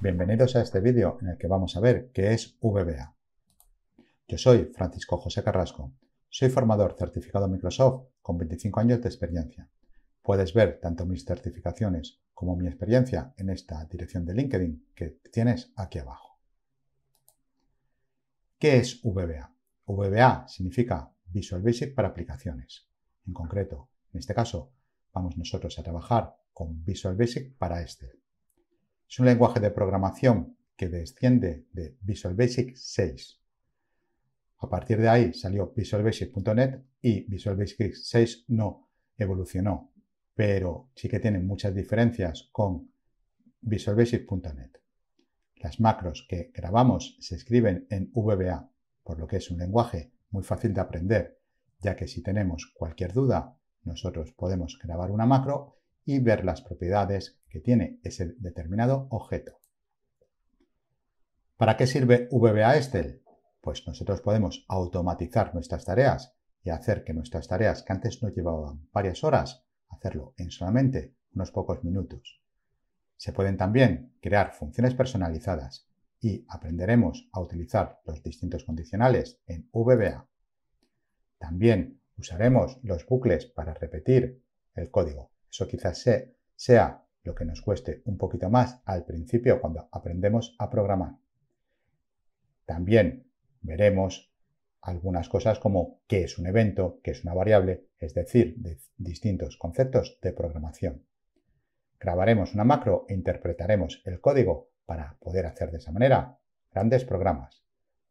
Bienvenidos a este vídeo en el que vamos a ver qué es VBA. Yo soy Francisco José Carrasco. Soy formador certificado Microsoft con 25 años de experiencia. Puedes ver tanto mis certificaciones como mi experiencia en esta dirección de LinkedIn que tienes aquí abajo. ¿Qué es VBA? VBA significa Visual Basic para aplicaciones. En concreto, en este caso, vamos nosotros a trabajar con Visual Basic para este. Es un lenguaje de programación que desciende de Visual Basic 6. A partir de ahí salió Visual .NET y Visual Basic 6 no evolucionó, pero sí que tiene muchas diferencias con Visual .NET. Las macros que grabamos se escriben en VBA, por lo que es un lenguaje muy fácil de aprender, ya que si tenemos cualquier duda, nosotros podemos grabar una macro y ver las propiedades que tiene ese determinado objeto. ¿Para qué sirve VBA Excel? Pues nosotros podemos automatizar nuestras tareas y hacer que nuestras tareas que antes nos llevaban varias horas, hacerlo en solamente unos pocos minutos. Se pueden también crear funciones personalizadas y aprenderemos a utilizar los distintos condicionales en VBA. También usaremos los bucles para repetir el código. Eso quizás sea lo que nos cueste un poquito más al principio cuando aprendemos a programar. También veremos algunas cosas como qué es un evento, qué es una variable, es decir, distintos conceptos de programación. Grabaremos una macro e interpretaremos el código para poder hacer de esa manera grandes programas.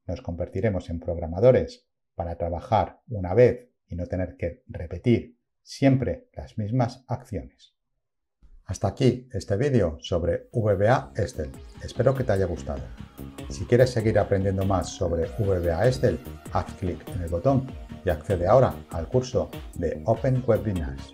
Nos convertiremos en programadores para trabajar una vez y no tener que repetir siempre las mismas acciones. Hasta aquí este vídeo sobre VBA excel Espero que te haya gustado. Si quieres seguir aprendiendo más sobre VBA excel haz clic en el botón y accede ahora al curso de Open Webinars.